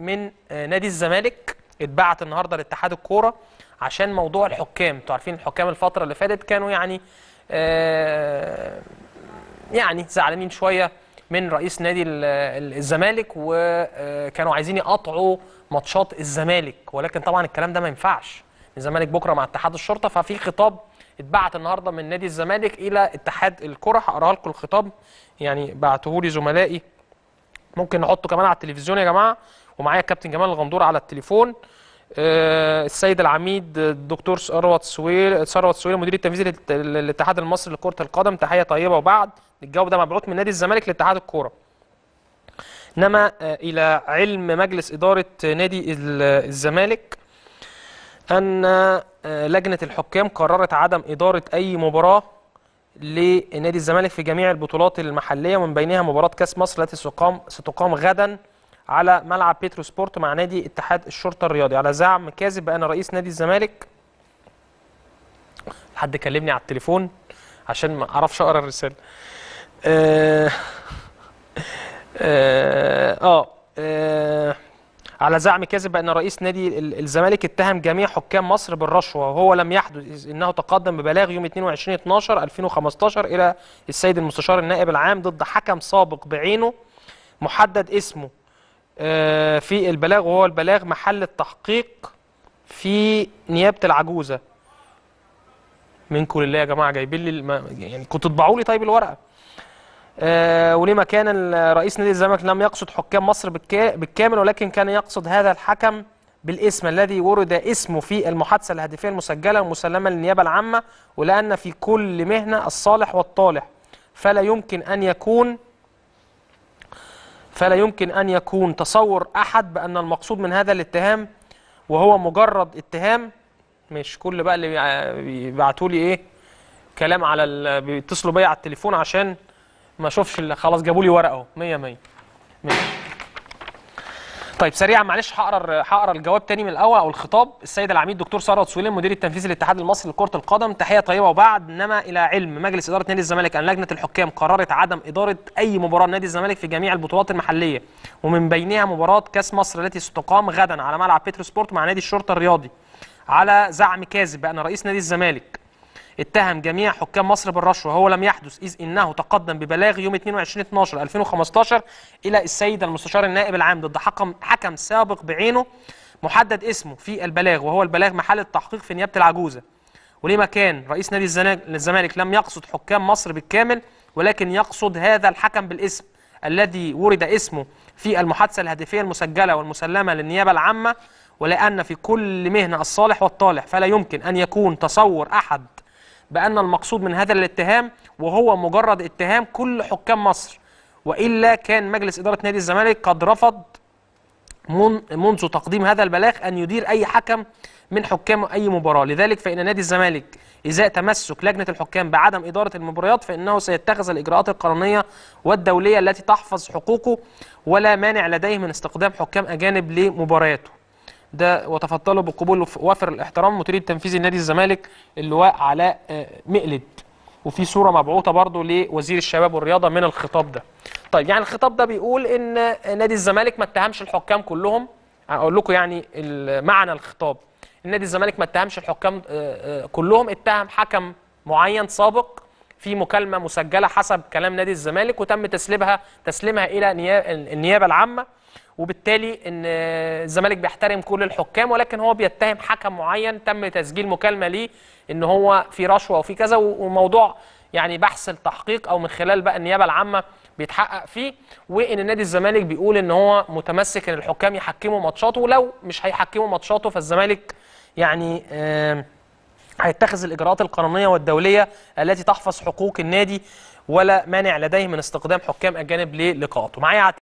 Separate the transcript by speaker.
Speaker 1: من آه، نادي الزمالك اتبعت النهارده لاتحاد الكوره عشان موضوع الحكام انتوا عارفين الحكام الفتره اللي فاتت كانوا يعني آه، يعني زعلانين شويه من رئيس نادي الزمالك وكانوا آه، عايزين يقطعوا ماتشات الزمالك ولكن طبعا الكلام ده ما ينفعش الزمالك بكره مع اتحاد الشرطه ففي خطاب اتبعت النهارده من نادي الزمالك الى اتحاد الكره هقراه لكم الخطاب يعني بعته لي زملائي ممكن نحطه كمان على التلفزيون يا جماعه ومعايا كابتن جمال الغندور على التليفون آه، السيد العميد الدكتور ثروت سويل ثروت سويل المدير التنفيذي للاتحاد المصري لكره القدم تحيه طيبه وبعد الجواب ده مبعوث من نادي الزمالك لاتحاد الكوره انما آه، الى علم مجلس اداره نادي الزمالك ان آه، لجنه الحكام قررت عدم اداره اي مباراه لنادي الزمالك في جميع البطولات المحليه ومن بينها مباراه كاس مصر التي ستقام غدا على ملعب بيترو سبورت مع نادي اتحاد الشرطه الرياضي على زعم كاذب بان رئيس نادي الزمالك حد كلمني على التليفون عشان ما اعرفش اقرا الرساله آه, آه, آه, آه على زعم كاذب بان رئيس نادي الزمالك اتهم جميع حكام مصر بالرشوه وهو لم يحدث انه تقدم ببلاغ يوم 22 12 2015 الى السيد المستشار النائب العام ضد حكم سابق بعينه محدد اسمه آه، في البلاغ وهو البلاغ محل التحقيق في نيابة العجوزة منكم لله يا جماعة جايبين لي يعني كنتوا تطبعوا لي طيب الورقة آه، ولما كان رئيس نادي الزمالك لم يقصد حكام مصر بالكامل ولكن كان يقصد هذا الحكم بالاسم الذي ورد اسمه في المحادثة الهاتفية المسجلة المسلمة للنيابة العامة ولأن في كل مهنة الصالح والطالح فلا يمكن أن يكون فلا يمكن أن يكون تصور أحد بأن المقصود من هذا الاتهام وهو مجرد اتهام مش كل بقى اللي بيبعتوا لي ايه كلام على ال... بيتصلوا بيا على التليفون عشان ما اشوفش خلاص جابوا لي ورقه اهو 100 100 ماشي طيب سريعا معلش هقرا هقرا الجواب تاني من الاول او الخطاب السيد العميد دكتور ساره سويلم مدير التنفيذي للاتحاد المصري لكره القدم تحيه طيبه وبعد نما الى علم مجلس اداره نادي الزمالك ان لجنه الحكام قررت عدم اداره اي مباراه لنادي الزمالك في جميع البطولات المحليه ومن بينها مباراه كاس مصر التي ستقام غدا على ملعب بيترو سبورت مع نادي الشرطه الرياضي على زعم كاذب بان رئيس نادي الزمالك اتهم جميع حكام مصر بالرشوة وهو لم يحدث إذ إنه تقدم ببلاغ يوم 22/12/2015 إلى السيد المستشار النائب العام ضد حكم حكم سابق بعينه محدد اسمه في البلاغ وهو البلاغ محل التحقيق في نيابة العجوزة ولما كان رئيس نادي الزمالك لم يقصد حكام مصر بالكامل ولكن يقصد هذا الحكم بالاسم الذي ورد اسمه في المحادثة الهاتفية المسجلة والمسلمة للنيابة العامة ولأن في كل مهنة الصالح والطالح فلا يمكن أن يكون تصور أحد بأن المقصود من هذا الاتهام وهو مجرد اتهام كل حكام مصر وإلا كان مجلس إدارة نادي الزمالك قد رفض من منذ تقديم هذا البلاغ أن يدير أي حكم من حكام أي مباراة لذلك فإن نادي الزمالك إزاء تمسك لجنة الحكام بعدم إدارة المباريات فإنه سيتخذ الإجراءات القانونية والدولية التي تحفظ حقوقه ولا مانع لديه من استخدام حكام أجانب لمبارياته ده وتفضلوا بقبول وفر الاحترام مدير التنفيذي لنادي الزمالك اللواء علاء آه، مقلد وفي صوره مبعوثه برضو لوزير الشباب والرياضه من الخطاب ده طيب يعني الخطاب ده بيقول ان نادي الزمالك ما اتهمش الحكام كلهم اقول لكم يعني معنى الخطاب النادي الزمالك ما اتهمش الحكام آه، آه، كلهم اتهم حكم معين سابق في مكالمه مسجله حسب كلام نادي الزمالك وتم تسليمها تسليمها الى النيابه العامه وبالتالي ان الزمالك بيحترم كل الحكام ولكن هو بيتهم حكم معين تم تسجيل مكالمه ليه ان هو في رشوه وفي كذا وموضوع يعني بحث التحقيق او من خلال بقى النيابه العامه بيتحقق فيه وان نادي الزمالك بيقول ان هو متمسك ان الحكام يحكموا ماتشاته ولو مش هيحكموا ماتشاته فالزمالك يعني هيتخذ الاجراءات القانونيه والدوليه التي تحفظ حقوق النادي ولا مانع لديه من استقدام حكام اجانب للقاءاته معايا